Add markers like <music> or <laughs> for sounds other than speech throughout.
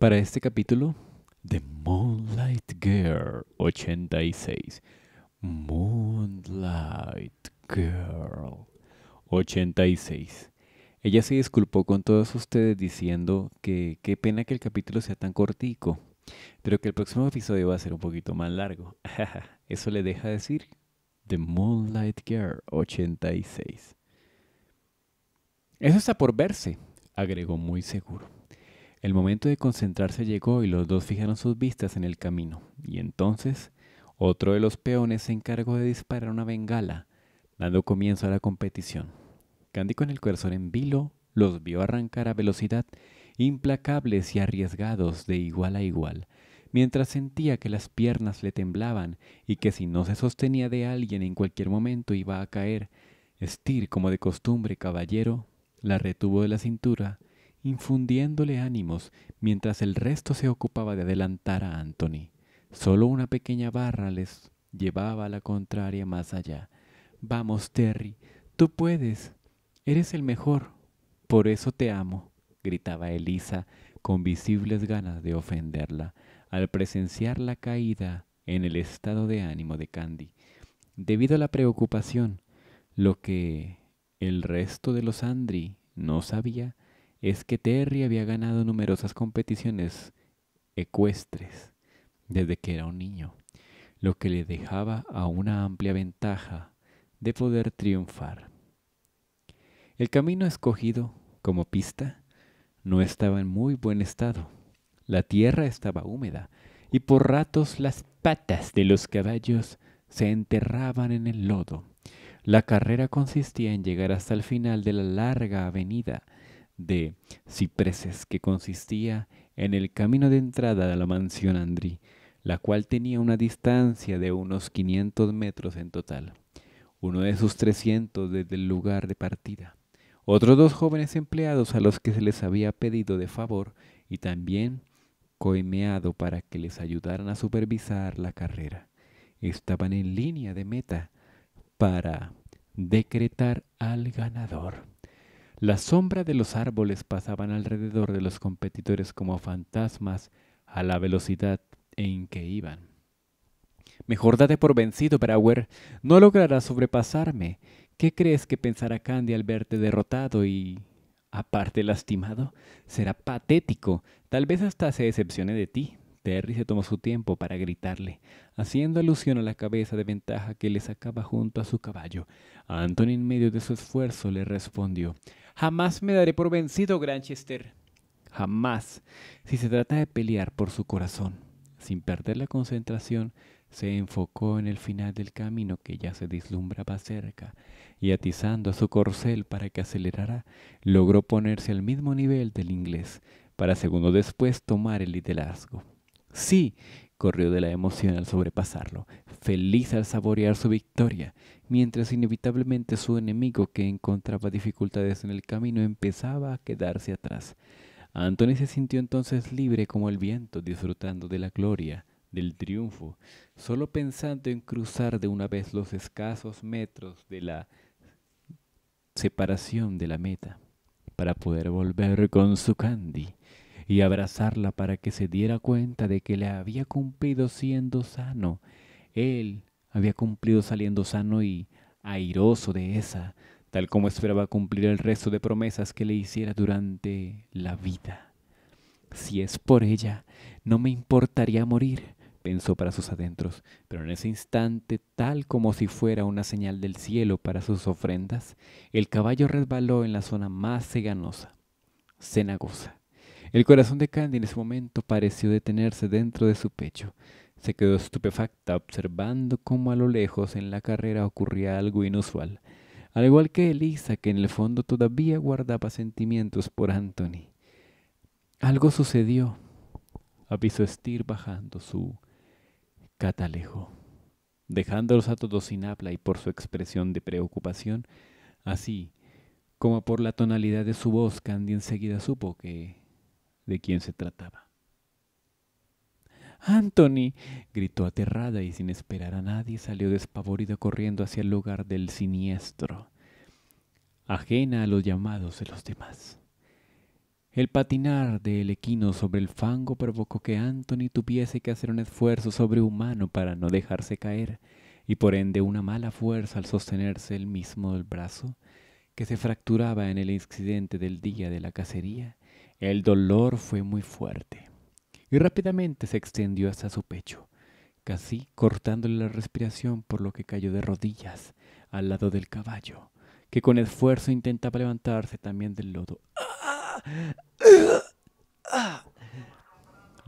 para este capítulo The Moonlight Girl 86. Moonlight Girl 86. Ella se disculpó con todos ustedes diciendo que qué pena que el capítulo sea tan cortico, pero que el próximo episodio va a ser un poquito más largo. <laughs> Eso le deja decir The Moonlight Girl 86. Eso está por verse, agregó muy seguro. El momento de concentrarse llegó y los dos fijaron sus vistas en el camino, y entonces otro de los peones se encargó de disparar una bengala, dando comienzo a la competición. Candy con el corazón en vilo los vio arrancar a velocidad implacables y arriesgados de igual a igual, mientras sentía que las piernas le temblaban y que si no se sostenía de alguien en cualquier momento iba a caer. Stir, como de costumbre caballero, la retuvo de la cintura infundiéndole ánimos mientras el resto se ocupaba de adelantar a Anthony. Solo una pequeña barra les llevaba a la contraria más allá. Vamos, Terry, tú puedes. Eres el mejor. Por eso te amo, gritaba Elisa con visibles ganas de ofenderla al presenciar la caída en el estado de ánimo de Candy, debido a la preocupación, lo que el resto de los Andri no sabía es que Terry había ganado numerosas competiciones ecuestres desde que era un niño, lo que le dejaba a una amplia ventaja de poder triunfar. El camino escogido como pista no estaba en muy buen estado. La tierra estaba húmeda y por ratos las patas de los caballos se enterraban en el lodo. La carrera consistía en llegar hasta el final de la larga avenida de cipreses que consistía en el camino de entrada a la mansión Andri, la cual tenía una distancia de unos 500 metros en total, uno de sus 300 desde el lugar de partida, otros dos jóvenes empleados a los que se les había pedido de favor y también coimeado para que les ayudaran a supervisar la carrera. Estaban en línea de meta para decretar al ganador. La sombra de los árboles pasaban alrededor de los competidores como fantasmas a la velocidad en que iban. Mejor date por vencido, Brower. No lograrás sobrepasarme. ¿Qué crees que pensará Candy al verte derrotado y aparte lastimado? Será patético. Tal vez hasta se decepcione de ti. Terry se tomó su tiempo para gritarle, haciendo alusión a la cabeza de ventaja que le sacaba junto a su caballo. Anthony, en medio de su esfuerzo, le respondió, Jamás me daré por vencido, Granchester. Jamás, si se trata de pelear por su corazón. Sin perder la concentración, se enfocó en el final del camino que ya se deslumbraba cerca, y atizando a su corcel para que acelerara, logró ponerse al mismo nivel del inglés, para segundos después tomar el liderazgo. Sí, corrió de la emoción al sobrepasarlo, feliz al saborear su victoria, mientras inevitablemente su enemigo que encontraba dificultades en el camino empezaba a quedarse atrás. Anthony se sintió entonces libre como el viento, disfrutando de la gloria, del triunfo, solo pensando en cruzar de una vez los escasos metros de la separación de la meta, para poder volver con su candy y abrazarla para que se diera cuenta de que la había cumplido siendo sano. Él había cumplido saliendo sano y airoso de esa, tal como esperaba cumplir el resto de promesas que le hiciera durante la vida. Si es por ella, no me importaría morir, pensó para sus adentros, pero en ese instante, tal como si fuera una señal del cielo para sus ofrendas, el caballo resbaló en la zona más ceganosa, cenagosa, el corazón de Candy en ese momento pareció detenerse dentro de su pecho. Se quedó estupefacta observando cómo a lo lejos en la carrera ocurría algo inusual, al igual que Elisa que en el fondo todavía guardaba sentimientos por Anthony. Algo sucedió, avisó Stir bajando su catalejo, dejándolos a todos sin habla y por su expresión de preocupación, así como por la tonalidad de su voz, Candy enseguida supo que de quién se trataba. Anthony, gritó aterrada y sin esperar a nadie salió despavorida corriendo hacia el lugar del siniestro, ajena a los llamados de los demás. El patinar del equino sobre el fango provocó que Anthony tuviese que hacer un esfuerzo sobrehumano para no dejarse caer, y por ende una mala fuerza al sostenerse el mismo del brazo, que se fracturaba en el incidente del día de la cacería, el dolor fue muy fuerte y rápidamente se extendió hasta su pecho, casi cortándole la respiración por lo que cayó de rodillas al lado del caballo, que con esfuerzo intentaba levantarse también del lodo.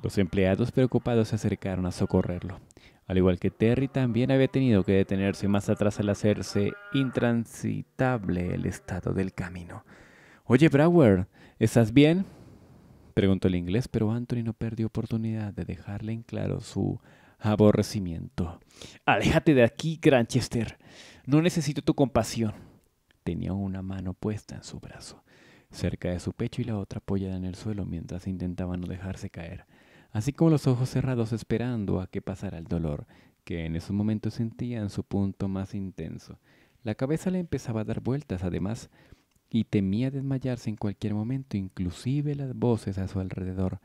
Los empleados preocupados se acercaron a socorrerlo. Al igual que Terry también había tenido que detenerse más atrás al hacerse intransitable el estado del camino. Oye, Brower, ¿estás bien? Preguntó el inglés, pero Anthony no perdió oportunidad de dejarle en claro su aborrecimiento. Aléjate de aquí, Granchester. No necesito tu compasión. Tenía una mano puesta en su brazo, cerca de su pecho y la otra apoyada en el suelo mientras intentaba no dejarse caer, así como los ojos cerrados esperando a que pasara el dolor que en esos momentos sentía en su punto más intenso. La cabeza le empezaba a dar vueltas, además y temía desmayarse en cualquier momento, inclusive las voces a su alrededor.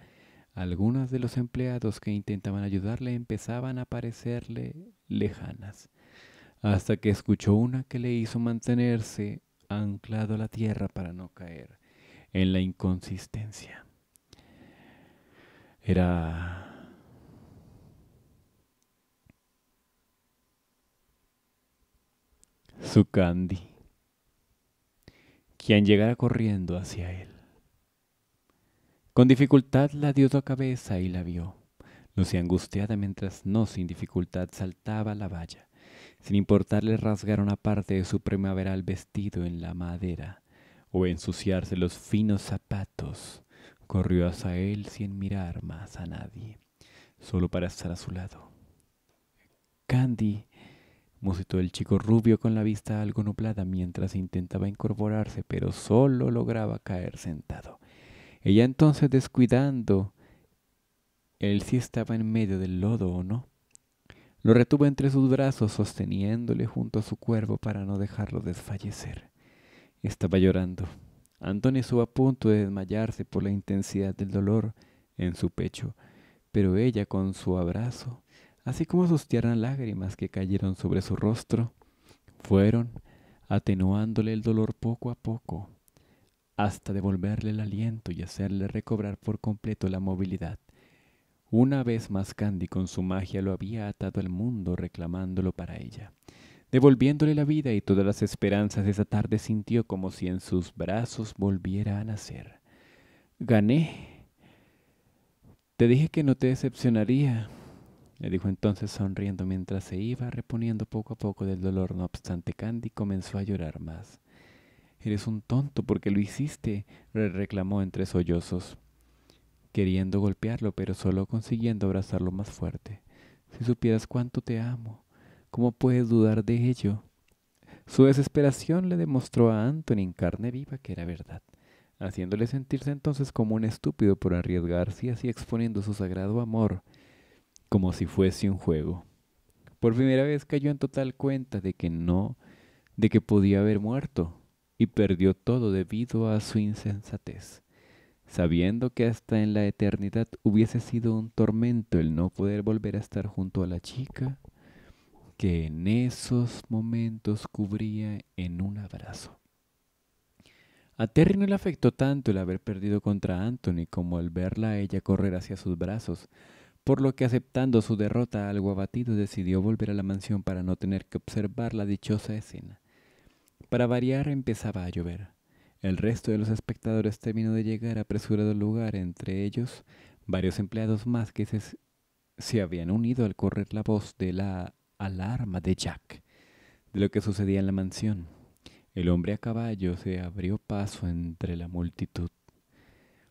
Algunos de los empleados que intentaban ayudarle empezaban a parecerle lejanas, hasta que escuchó una que le hizo mantenerse anclado a la tierra para no caer en la inconsistencia. Era su candy quien llegara corriendo hacia él. Con dificultad la dio su cabeza y la vio. lucia angustiada mientras no sin dificultad saltaba la valla, sin importarle rasgar una parte de su primaveral vestido en la madera o ensuciarse los finos zapatos. Corrió hacia él sin mirar más a nadie, solo para estar a su lado. Candy, musitó el chico rubio con la vista algo nublada mientras intentaba incorporarse, pero solo lograba caer sentado. Ella entonces descuidando él si estaba en medio del lodo o no. Lo retuvo entre sus brazos, sosteniéndole junto a su cuervo para no dejarlo desfallecer. Estaba llorando. Antonio estuvo a punto de desmayarse por la intensidad del dolor en su pecho, pero ella con su abrazo así como sus tiernas lágrimas que cayeron sobre su rostro, fueron atenuándole el dolor poco a poco, hasta devolverle el aliento y hacerle recobrar por completo la movilidad. Una vez más Candy con su magia lo había atado al mundo reclamándolo para ella, devolviéndole la vida y todas las esperanzas. Esa tarde sintió como si en sus brazos volviera a nacer. Gané. Te dije que no te decepcionaría, le dijo entonces sonriendo mientras se iba reponiendo poco a poco del dolor. No obstante, Candy comenzó a llorar más. Eres un tonto porque lo hiciste, le reclamó entre sollozos, queriendo golpearlo, pero solo consiguiendo abrazarlo más fuerte. Si supieras cuánto te amo, ¿cómo puedes dudar de ello? Su desesperación le demostró a Anthony en carne viva que era verdad, haciéndole sentirse entonces como un estúpido por arriesgarse y así exponiendo su sagrado amor como si fuese un juego. Por primera vez cayó en total cuenta de que no, de que podía haber muerto, y perdió todo debido a su insensatez, sabiendo que hasta en la eternidad hubiese sido un tormento el no poder volver a estar junto a la chica que en esos momentos cubría en un abrazo. A Terry no le afectó tanto el haber perdido contra Anthony como el verla a ella correr hacia sus brazos, por lo que aceptando su derrota algo abatido decidió volver a la mansión para no tener que observar la dichosa escena. Para variar empezaba a llover. El resto de los espectadores terminó de llegar apresurado al lugar, entre ellos varios empleados más que se, se habían unido al correr la voz de la alarma de Jack de lo que sucedía en la mansión. El hombre a caballo se abrió paso entre la multitud.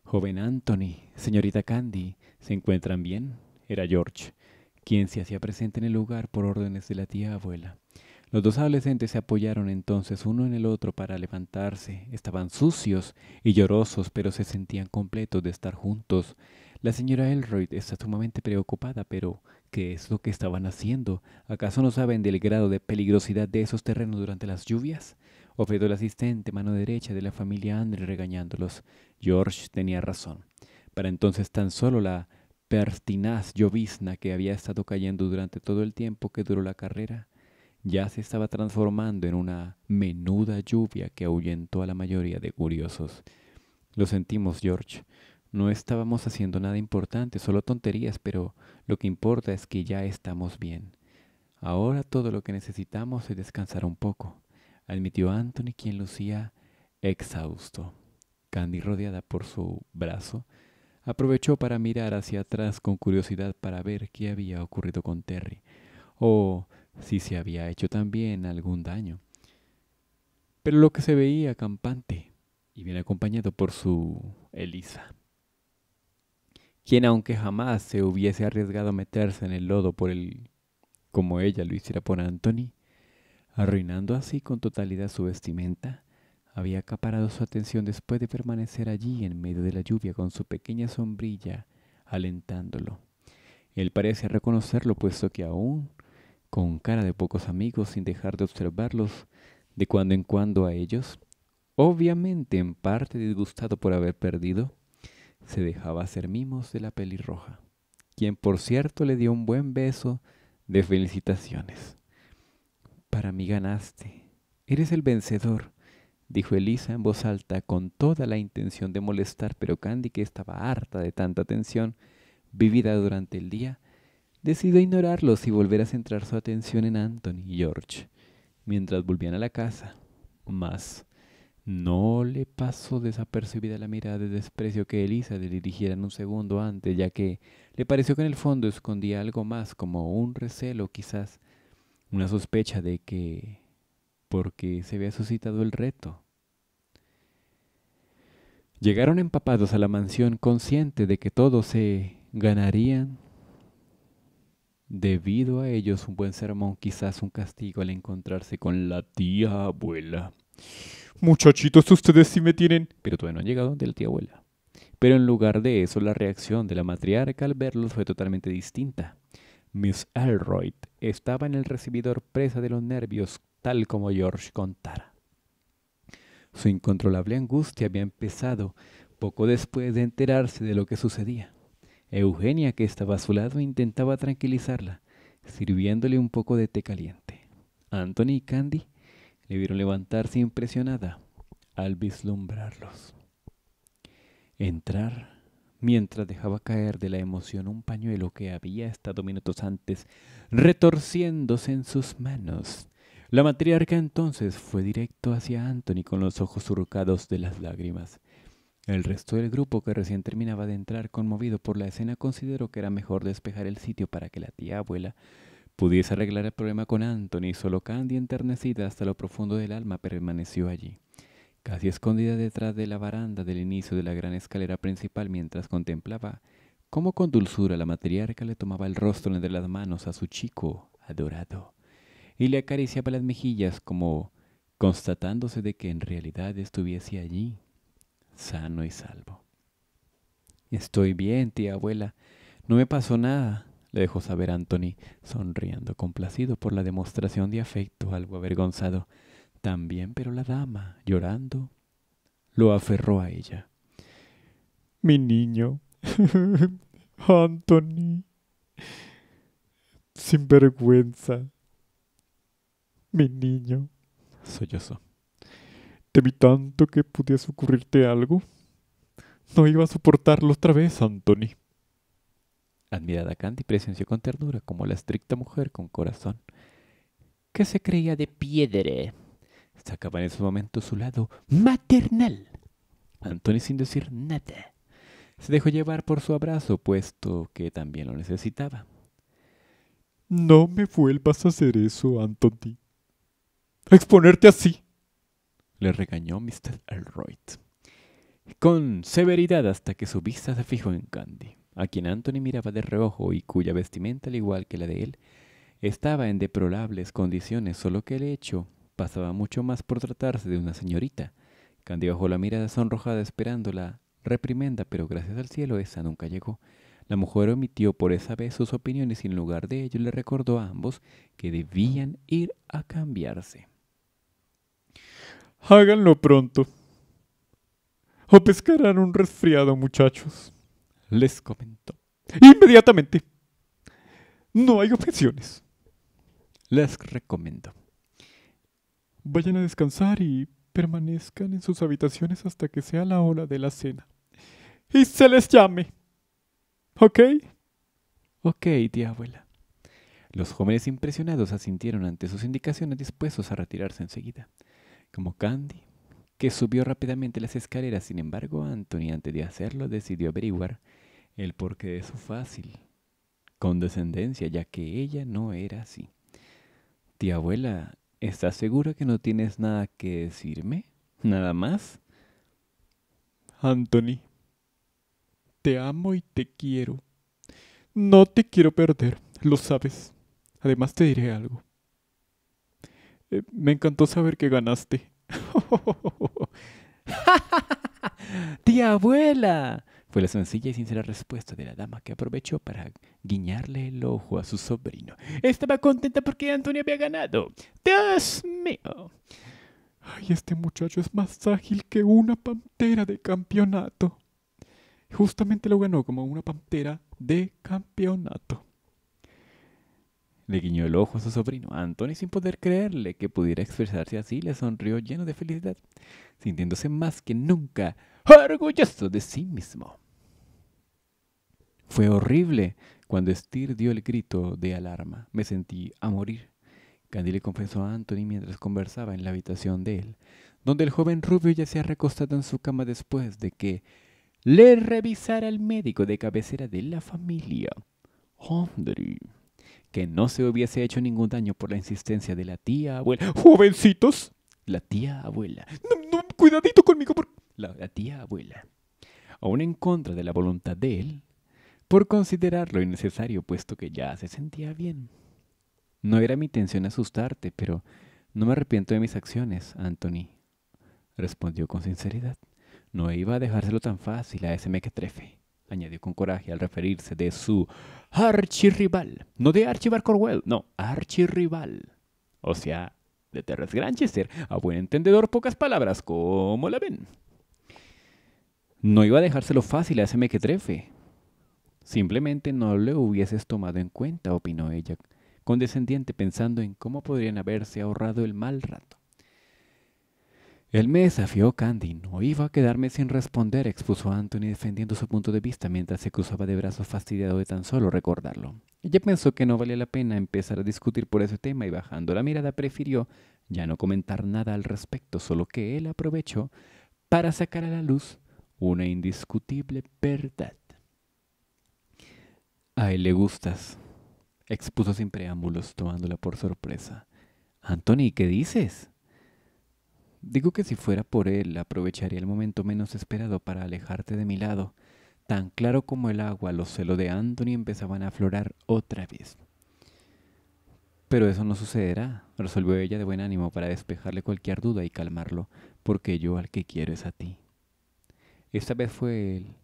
Joven Anthony, señorita Candy, ¿se encuentran bien? Era George, quien se hacía presente en el lugar por órdenes de la tía abuela. Los dos adolescentes se apoyaron entonces uno en el otro para levantarse. Estaban sucios y llorosos, pero se sentían completos de estar juntos. La señora Elroyd está sumamente preocupada, pero ¿qué es lo que estaban haciendo? ¿Acaso no saben del grado de peligrosidad de esos terrenos durante las lluvias? Ofreció el asistente, mano derecha de la familia Andre, regañándolos. George tenía razón. Para entonces tan solo la pertinaz llovizna que había estado cayendo durante todo el tiempo que duró la carrera ya se estaba transformando en una menuda lluvia que ahuyentó a la mayoría de curiosos. Lo sentimos, George. No estábamos haciendo nada importante, solo tonterías, pero lo que importa es que ya estamos bien. Ahora todo lo que necesitamos es descansar un poco, admitió Anthony, quien lucía exhausto. Candy, rodeada por su brazo, aprovechó para mirar hacia atrás con curiosidad para ver qué había ocurrido con Terry, o si se había hecho también algún daño. Pero lo que se veía campante y bien acompañado por su Elisa, quien aunque jamás se hubiese arriesgado a meterse en el lodo por el como ella lo hiciera por Anthony, arruinando así con totalidad su vestimenta, había acaparado su atención después de permanecer allí en medio de la lluvia con su pequeña sombrilla alentándolo. Él parecía reconocerlo puesto que aún, con cara de pocos amigos sin dejar de observarlos de cuando en cuando a ellos, obviamente en parte disgustado por haber perdido, se dejaba hacer mimos de la pelirroja, quien por cierto le dio un buen beso de felicitaciones. Para mí ganaste, eres el vencedor dijo Elisa en voz alta con toda la intención de molestar, pero Candy, que estaba harta de tanta tensión vivida durante el día, decidió ignorarlos y volver a centrar su atención en Anthony y George, mientras volvían a la casa. Mas no le pasó desapercibida la mirada de desprecio que Elisa le dirigiera en un segundo antes, ya que le pareció que en el fondo escondía algo más, como un recelo quizás, una sospecha de que porque se había suscitado el reto. Llegaron empapados a la mansión consciente de que todos se ganarían debido a ellos un buen sermón, quizás un castigo al encontrarse con la tía abuela. Muchachitos, ustedes sí me tienen. Pero todavía no han llegado de la tía abuela. Pero en lugar de eso, la reacción de la matriarca al verlos fue totalmente distinta. Miss Elroyd estaba en el recibidor presa de los nervios tal como George contara. Su incontrolable angustia había empezado poco después de enterarse de lo que sucedía. Eugenia, que estaba a su lado, intentaba tranquilizarla, sirviéndole un poco de té caliente. Anthony y Candy le vieron levantarse impresionada al vislumbrarlos. Entrar mientras dejaba caer de la emoción un pañuelo que había estado minutos antes retorciéndose en sus manos la matriarca entonces fue directo hacia Anthony con los ojos surcados de las lágrimas. El resto del grupo que recién terminaba de entrar conmovido por la escena consideró que era mejor despejar el sitio para que la tía abuela pudiese arreglar el problema con Anthony, solo Candy enternecida hasta lo profundo del alma permaneció allí, casi escondida detrás de la baranda del inicio de la gran escalera principal mientras contemplaba cómo con dulzura la matriarca le tomaba el rostro entre las manos a su chico adorado y le acariciaba las mejillas como constatándose de que en realidad estuviese allí, sano y salvo. Estoy bien, tía abuela. No me pasó nada, le dejó saber Anthony, sonriendo, complacido por la demostración de afecto, algo avergonzado. También, pero la dama, llorando, lo aferró a ella. Mi niño, <laughs> Anthony, sin vergüenza. Mi niño, sollozó. Te vi tanto que pudiese ocurrirte algo. No iba a soportarlo otra vez, Anthony. Admirada Candy presenció con ternura como la estricta mujer con corazón, que se creía de piedra, sacaba en ese momento su lado maternal. Anthony, sin decir nada, se dejó llevar por su abrazo, puesto que también lo necesitaba. No me vuelvas a hacer eso, Anthony exponerte así, le regañó Mr. Elroyd con severidad hasta que su vista se fijó en Candy, a quien Anthony miraba de reojo y cuya vestimenta, al igual que la de él, estaba en deplorables condiciones, solo que el hecho pasaba mucho más por tratarse de una señorita. Candy bajó la mirada sonrojada esperando la reprimenda, pero gracias al cielo esa nunca llegó. La mujer omitió por esa vez sus opiniones y en lugar de ello le recordó a ambos que debían ir a cambiarse. Háganlo pronto. O pescarán un resfriado, muchachos, les comentó. Inmediatamente. No hay objeciones. Les recomiendo. Vayan a descansar y permanezcan en sus habitaciones hasta que sea la hora de la cena. Y se les llame. ¿Ok? Ok, tía abuela. Los jóvenes impresionados asintieron ante sus indicaciones dispuestos a retirarse enseguida como Candy, que subió rápidamente las escaleras. Sin embargo, Anthony, antes de hacerlo, decidió averiguar el porqué de su fácil condescendencia, ya que ella no era así. Tía abuela, ¿estás segura que no tienes nada que decirme? ¿Nada más? Anthony, te amo y te quiero. No te quiero perder, lo sabes. Además te diré algo. Eh, me encantó saber que ganaste. <laughs> ¡Tía abuela! Fue la sencilla y sincera respuesta de la dama que aprovechó para guiñarle el ojo a su sobrino. Estaba contenta porque Antonio había ganado. ¡Dios mío! Ay, este muchacho es más ágil que una pantera de campeonato. Justamente lo ganó como una pantera de campeonato. Le guiñó el ojo a su sobrino. Anthony, sin poder creerle que pudiera expresarse así, le sonrió lleno de felicidad, sintiéndose más que nunca orgulloso de sí mismo. Fue horrible cuando Stir dio el grito de alarma. Me sentí a morir. Candy le confesó a Anthony mientras conversaba en la habitación de él, donde el joven rubio ya se ha recostado en su cama después de que le revisara el médico de cabecera de la familia que no se hubiese hecho ningún daño por la insistencia de la tía abuela. ¡Jovencitos! La tía abuela. cuidadito conmigo. Por... La, tía abuela. Aún en contra de la voluntad de él, por considerarlo innecesario, puesto que ya se sentía bien. No era mi intención asustarte, pero no me arrepiento de mis acciones, Anthony, respondió con sinceridad. No iba a dejárselo tan fácil a ese mequetrefe añadió con coraje al referirse de su archirrival. No de Archibald Corwell, no, archirrival. O sea, de Terrence Granchester. A buen entendedor, pocas palabras, ¿cómo la ven? No iba a dejárselo fácil a ese mequetrefe. Simplemente no lo hubieses tomado en cuenta, opinó ella, condescendiente, pensando en cómo podrían haberse ahorrado el mal rato. Él me desafió, Candy. No iba a quedarme sin responder, expuso Anthony defendiendo su punto de vista mientras se cruzaba de brazos fastidiado de tan solo recordarlo. Ella pensó que no valía la pena empezar a discutir por ese tema y bajando la mirada prefirió ya no comentar nada al respecto, solo que él aprovechó para sacar a la luz una indiscutible verdad. A él le gustas, expuso sin preámbulos, tomándola por sorpresa. Anthony, ¿qué dices? Digo que si fuera por él, aprovecharía el momento menos esperado para alejarte de mi lado. Tan claro como el agua, los celos de Anthony empezaban a aflorar otra vez. Pero eso no sucederá, resolvió ella de buen ánimo para despejarle cualquier duda y calmarlo, porque yo al que quiero es a ti. Esta vez fue él.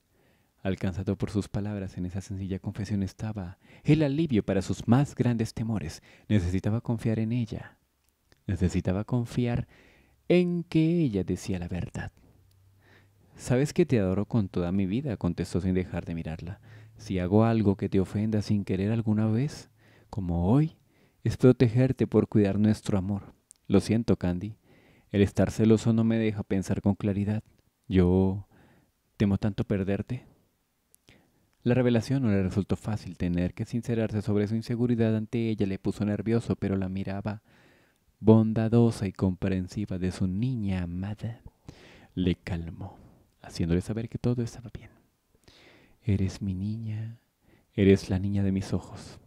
Alcanzado por sus palabras en esa sencilla confesión estaba el alivio para sus más grandes temores. Necesitaba confiar en ella. Necesitaba confiar en en que ella decía la verdad. Sabes que te adoro con toda mi vida, contestó sin dejar de mirarla. Si hago algo que te ofenda sin querer alguna vez, como hoy, es protegerte por cuidar nuestro amor. Lo siento, Candy. El estar celoso no me deja pensar con claridad. Yo temo tanto perderte. La revelación no le resultó fácil. Tener que sincerarse sobre su inseguridad ante ella le puso nervioso, pero la miraba bondadosa y comprensiva de su niña amada, le calmó, haciéndole saber que todo estaba bien. Eres mi niña, eres la niña de mis ojos.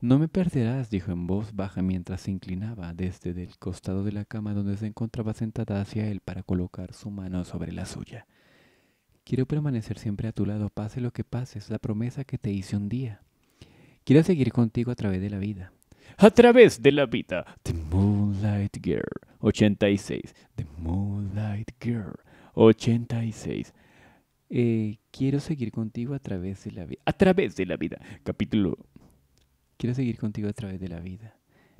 No me perderás, dijo en voz baja mientras se inclinaba desde el costado de la cama donde se encontraba sentada hacia él para colocar su mano sobre la suya. Quiero permanecer siempre a tu lado, pase lo que pase, es la promesa que te hice un día. Quiero seguir contigo a través de la vida. A través de la vida, The Moonlight Girl 86. The Moonlight Girl 86. Eh, quiero seguir contigo a través de la vida. A través de la vida. Capítulo. Quiero seguir contigo a través de la vida.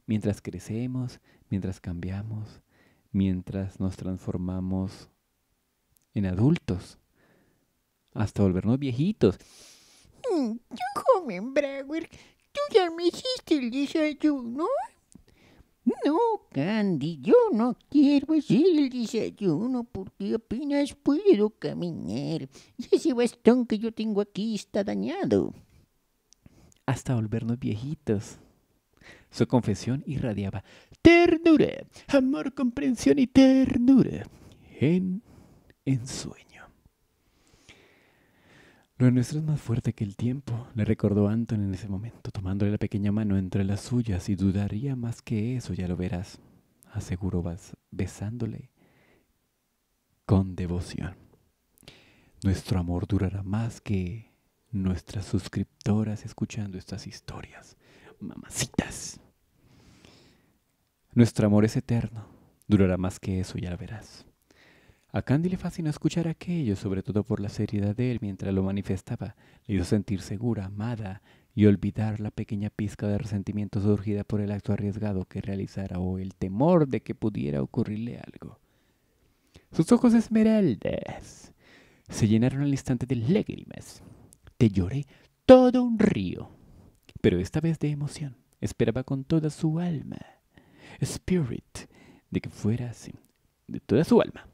Mientras crecemos, mientras cambiamos, mientras nos transformamos en adultos, hasta volvernos viejitos. Mm, yo, joven Brauer, tú ya me hiciste el desayuno? No, Candy, yo no quiero hacer el desayuno porque apenas puedo caminar. ese bastón que yo tengo aquí está dañado. Hasta volvernos viejitos. Su confesión irradiaba ternura, amor, comprensión y ternura en ensueño. Lo nuestro es más fuerte que el tiempo, le recordó Anton en ese momento, tomándole la pequeña mano entre las suyas, y dudaría más que eso, ya lo verás, aseguró vas besándole con devoción. Nuestro amor durará más que nuestras suscriptoras escuchando estas historias, mamacitas. Nuestro amor es eterno, durará más que eso, ya lo verás. A Candy le fascinó escuchar aquello, sobre todo por la seriedad de él mientras lo manifestaba. Le hizo sentir segura, amada y olvidar la pequeña pizca de resentimiento surgida por el acto arriesgado que realizara o el temor de que pudiera ocurrirle algo. Sus ojos esmeraldas se llenaron al instante de lágrimas. Te lloré todo un río, pero esta vez de emoción. Esperaba con toda su alma, spirit, de que fuera así, de toda su alma.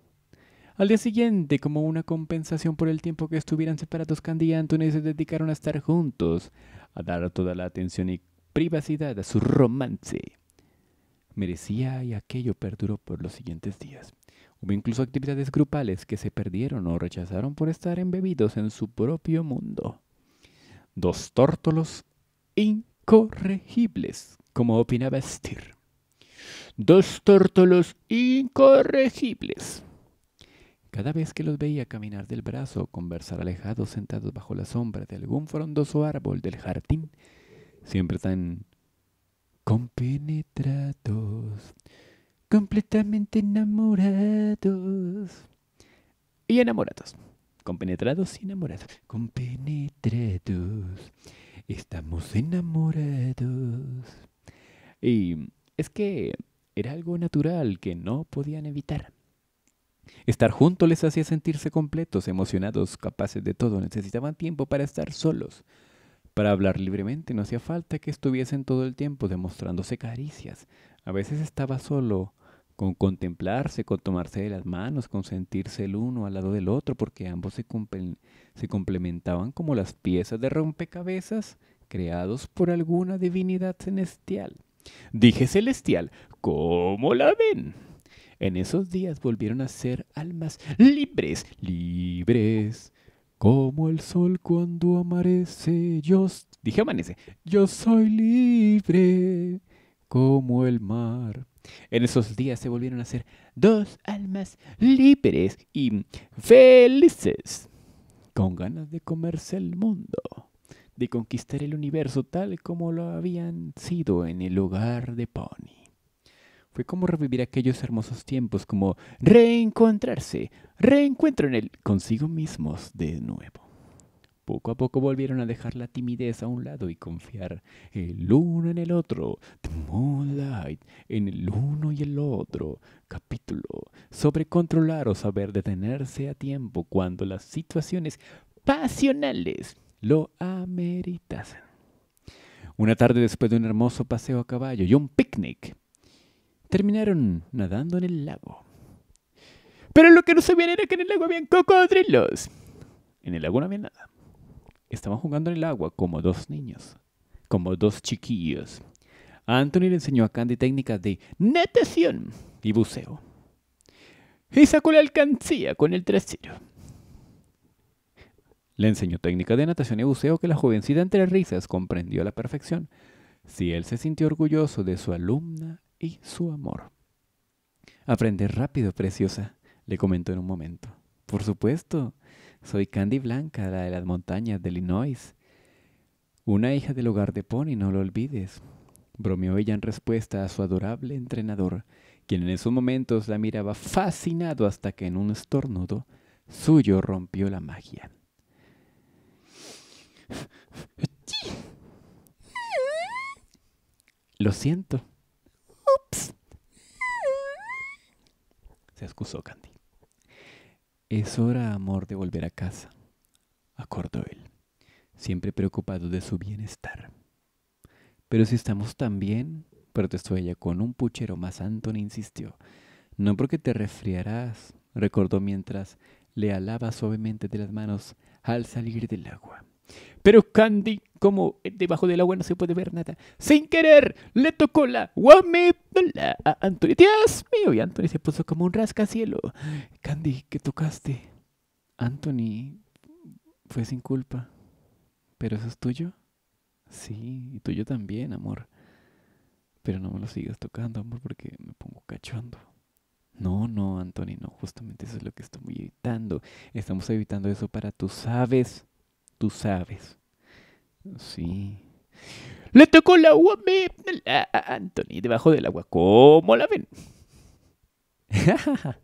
Al día siguiente, como una compensación por el tiempo que estuvieran separados, Candy y Anthony se dedicaron a estar juntos, a dar toda la atención y privacidad a su romance. Merecía y aquello perduró por los siguientes días. Hubo incluso actividades grupales que se perdieron o rechazaron por estar embebidos en su propio mundo. Dos tórtolos incorregibles, como opinaba Estir. Dos tórtolos incorregibles. Cada vez que los veía caminar del brazo, conversar alejados sentados bajo la sombra de algún frondoso árbol del jardín, siempre tan compenetrados, completamente enamorados. Y enamorados, compenetrados y enamorados, compenetrados, estamos enamorados. Y es que era algo natural que no podían evitar. Estar juntos les hacía sentirse completos, emocionados, capaces de todo. Necesitaban tiempo para estar solos. Para hablar libremente no hacía falta que estuviesen todo el tiempo demostrándose caricias. A veces estaba solo con contemplarse, con tomarse de las manos, con sentirse el uno al lado del otro, porque ambos se, complementaban como las piezas de rompecabezas creados por alguna divinidad celestial. Dije celestial, ¿cómo la ven? En esos días volvieron a ser almas libres, libres. Como el sol cuando amanece, yo... Dije amanece. Yo soy libre como el mar. En esos días se volvieron a ser dos almas libres y felices. Con ganas de comerse el mundo. De conquistar el universo tal como lo habían sido en el hogar de Pony fue como revivir aquellos hermosos tiempos, como reencontrarse, reencuentro en el consigo mismos de nuevo. Poco a poco volvieron a dejar la timidez a un lado y confiar el uno en el otro. The Moonlight, en el uno y el otro. Capítulo sobre controlar o saber detenerse a tiempo cuando las situaciones pasionales lo ameritasen. Una tarde después de un hermoso paseo a caballo y un picnic, terminaron nadando en el lago. Pero lo que no sabían era que en el lago habían cocodrilos. En el lago no había nada. Estaban jugando en el agua como dos niños, como dos chiquillos. Anthony le enseñó a Candy técnicas de natación y buceo. Y sacó la alcancía con el trasero. Le enseñó técnica de natación y buceo que la jovencita entre risas comprendió a la perfección. Si él se sintió orgulloso de su alumna y su amor. aprende rápido, preciosa, le comentó en un momento. Por supuesto, soy Candy Blanca, la de las montañas de Illinois. Una hija del hogar de Pony, no lo olvides. Bromeó ella en respuesta a su adorable entrenador, quien en esos momentos la miraba fascinado hasta que en un estornudo suyo rompió la magia. Lo siento, Ups. Se excusó Candy. Es hora, amor, de volver a casa, acordó él, siempre preocupado de su bienestar. Pero si estamos tan bien, protestó ella con un puchero más. Anton insistió. No porque te resfriarás, recordó mientras le alaba suavemente de las manos al salir del agua. Pero Candy, como debajo del agua no se puede ver nada, sin querer le tocó la guame a Anthony. Dios mío, y Anthony se puso como un rascacielo. Candy, ¿qué tocaste? Anthony fue sin culpa. ¿Pero eso es tuyo? Sí, y tuyo también, amor. Pero no me lo sigas tocando, amor, porque me pongo cachondo. No, no, Anthony, no, justamente eso es lo que estamos evitando. Estamos evitando eso para tú sabes tú sabes. Sí. Le tocó la agua a Anthony debajo del agua. ¿Cómo la ven? <laughs>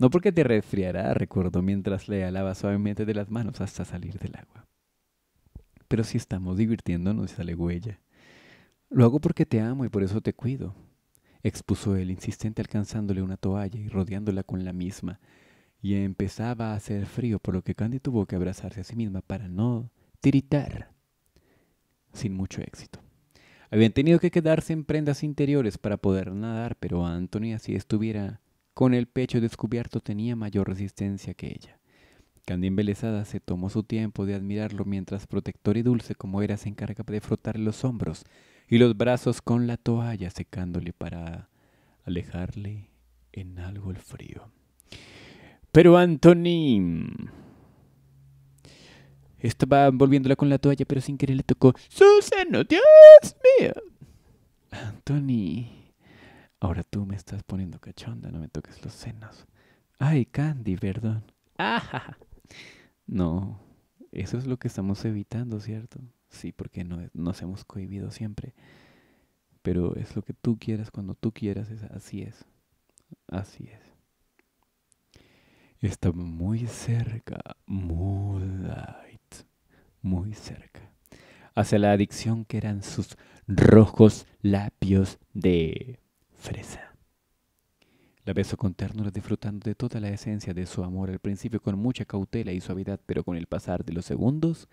no porque te resfriará, recuerdo mientras le alaba suavemente de las manos hasta salir del agua. Pero si estamos divirtiéndonos, sale huella. Lo hago porque te amo y por eso te cuido, expuso él insistente alcanzándole una toalla y rodeándola con la misma, y empezaba a hacer frío, por lo que Candy tuvo que abrazarse a sí misma para no tiritar, sin mucho éxito. Habían tenido que quedarse en prendas interiores para poder nadar, pero Anthony, así estuviera con el pecho descubierto, tenía mayor resistencia que ella. Candy embelesada se tomó su tiempo de admirarlo mientras protector y dulce como era se encargaba de frotar los hombros y los brazos con la toalla secándole para alejarle en algo el frío. Pero Anthony estaba volviéndola con la toalla, pero sin querer le tocó. seno. Oh, Dios mío! Anthony, ahora tú me estás poniendo cachonda, no me toques los senos. Ay, Candy, perdón. No, eso es lo que estamos evitando, ¿cierto? Sí, porque no, nos hemos cohibido siempre. Pero es lo que tú quieras cuando tú quieras, es, así es. Así es estaba muy cerca, muy cerca, hacia la adicción que eran sus rojos labios de fresa. La besó con ternura disfrutando de toda la esencia de su amor al principio con mucha cautela y suavidad, pero con el pasar de los segundos,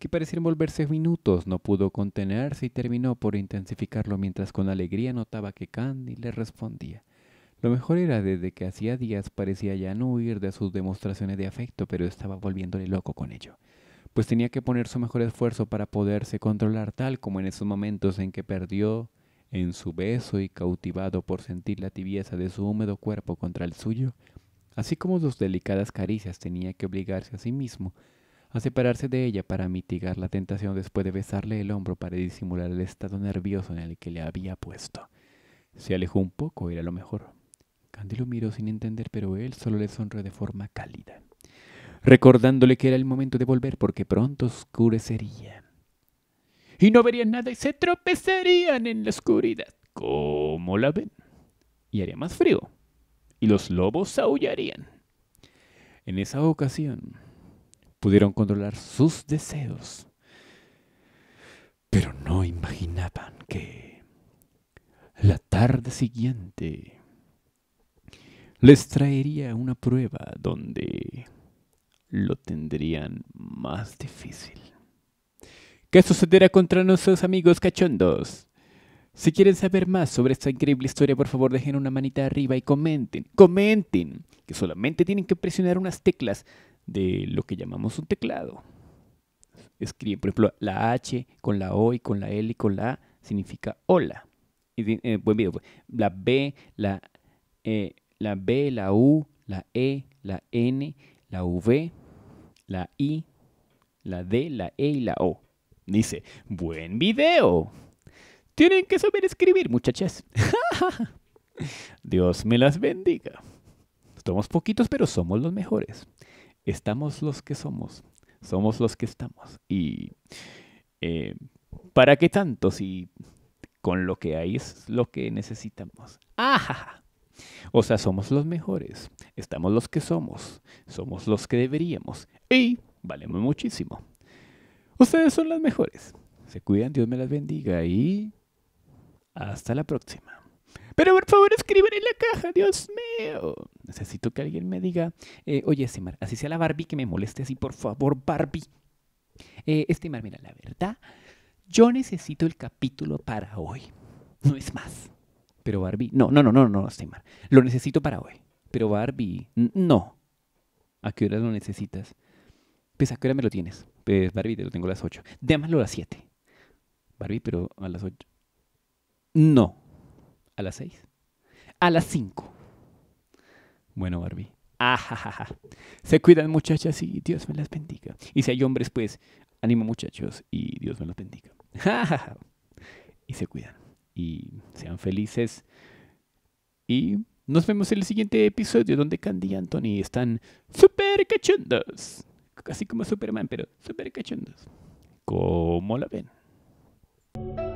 que parecieron volverse minutos, no pudo contenerse y terminó por intensificarlo mientras con alegría notaba que Candy le respondía. Lo mejor era desde que hacía días parecía ya no huir de sus demostraciones de afecto, pero estaba volviéndole loco con ello, pues tenía que poner su mejor esfuerzo para poderse controlar tal como en esos momentos en que perdió en su beso y cautivado por sentir la tibieza de su húmedo cuerpo contra el suyo, así como sus delicadas caricias tenía que obligarse a sí mismo a separarse de ella para mitigar la tentación después de besarle el hombro para disimular el estado nervioso en el que le había puesto. Se alejó un poco, era lo mejor. Candy lo miró sin entender, pero él solo le sonrió de forma cálida, recordándole que era el momento de volver porque pronto oscurecería. Y no verían nada y se tropezarían en la oscuridad. como la ven? Y haría más frío. Y los lobos aullarían. En esa ocasión pudieron controlar sus deseos, pero no imaginaban que la tarde siguiente les traería una prueba donde lo tendrían más difícil. ¿Qué sucederá contra nuestros amigos cachondos? Si quieren saber más sobre esta increíble historia, por favor dejen una manita arriba y comenten, comenten, que solamente tienen que presionar unas teclas de lo que llamamos un teclado. Escriben, por ejemplo, la H con la O y con la L y con la A significa hola. Eh, buen video. Pues. La B, la... E, la B, la U, la E, la N, la V, la I, la D, la E y la O. Dice, buen video. Tienen que saber escribir, muchachas. <laughs> Dios me las bendiga. Somos poquitos, pero somos los mejores. Estamos los que somos. Somos los que estamos. Y eh, ¿para qué tanto si con lo que hay es lo que necesitamos? Ah, o sea, somos los mejores, estamos los que somos, somos los que deberíamos y valemos muchísimo. Ustedes son las mejores. Se cuidan, Dios me las bendiga y hasta la próxima. Pero por favor escriban en la caja, Dios mío. Necesito que alguien me diga, eh, oye, Estimar, así sea la Barbie que me moleste así, por favor, Barbie. Eh, estimar, mira, la verdad, yo necesito el capítulo para hoy. No es más pero Barbie, no, no, no, no, no, estoy mal. Lo necesito para hoy. Pero Barbie, no. ¿A qué hora lo necesitas? Pues a qué hora me lo tienes. Pues Barbie, te lo tengo a las 8. Démoslo a las siete. Barbie, pero a las 8. No. A las seis? A las cinco. Bueno, Barbie. Ajajaja. Se cuidan muchachas y Dios me las bendiga. Y si hay hombres, pues ánimo muchachos y Dios me los bendiga. <laughs> y se cuidan y sean felices. Y nos vemos en el siguiente episodio donde Candy y Anthony están super cachondos. Casi como Superman, pero super cachondos. ¿Cómo la ven?